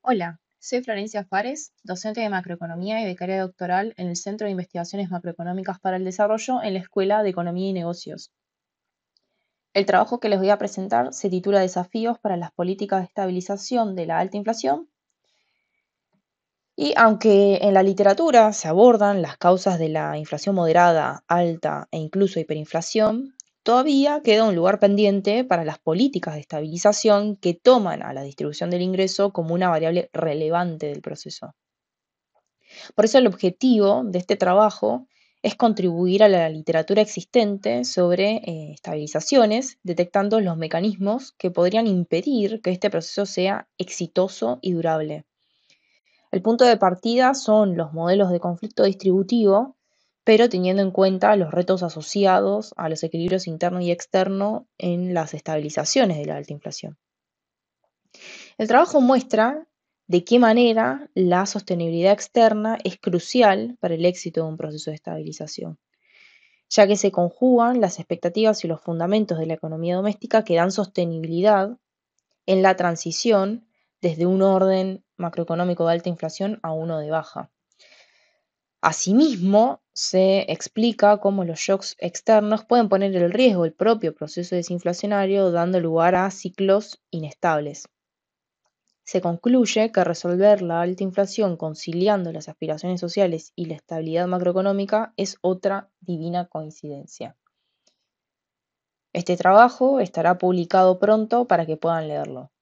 Hola, soy Florencia Fares, docente de macroeconomía y becaria doctoral en el Centro de Investigaciones Macroeconómicas para el Desarrollo en la Escuela de Economía y Negocios. El trabajo que les voy a presentar se titula Desafíos para las políticas de estabilización de la alta inflación. Y aunque en la literatura se abordan las causas de la inflación moderada, alta e incluso hiperinflación, Todavía queda un lugar pendiente para las políticas de estabilización que toman a la distribución del ingreso como una variable relevante del proceso. Por eso el objetivo de este trabajo es contribuir a la literatura existente sobre eh, estabilizaciones, detectando los mecanismos que podrían impedir que este proceso sea exitoso y durable. El punto de partida son los modelos de conflicto distributivo pero teniendo en cuenta los retos asociados a los equilibrios interno y externo en las estabilizaciones de la alta inflación. El trabajo muestra de qué manera la sostenibilidad externa es crucial para el éxito de un proceso de estabilización, ya que se conjugan las expectativas y los fundamentos de la economía doméstica que dan sostenibilidad en la transición desde un orden macroeconómico de alta inflación a uno de baja. Asimismo, se explica cómo los shocks externos pueden poner en riesgo el propio proceso desinflacionario, dando lugar a ciclos inestables. Se concluye que resolver la alta inflación conciliando las aspiraciones sociales y la estabilidad macroeconómica es otra divina coincidencia. Este trabajo estará publicado pronto para que puedan leerlo.